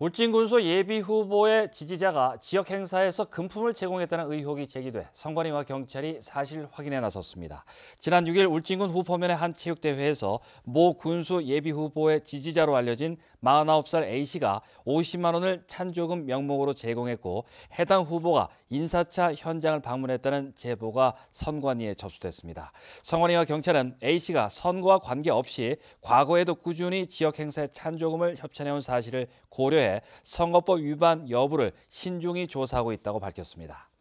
울진군수 예비후보의 지지자가 지역 행사에서 금품을 제공했다는 의혹이 제기돼 선관위와 경찰이 사실 확인에 나섰습니다. 지난 6일 울진군 후포면의 한 체육대회에서 모 군수 예비후보의 지지자로 알려진 49살 A씨가 50만 원을 찬조금 명목으로 제공했고 해당 후보가 인사차 현장을 방문했다는 제보가 선관위에 접수됐습니다. 선관위와 경찰은 A씨가 선거와 관계없이 과거에도 꾸준히 지역 행사에 찬조금을 협찬해온 사실을 고려해 선거법 위반 여부를 신중히 조사하고 있다고 밝혔습니다.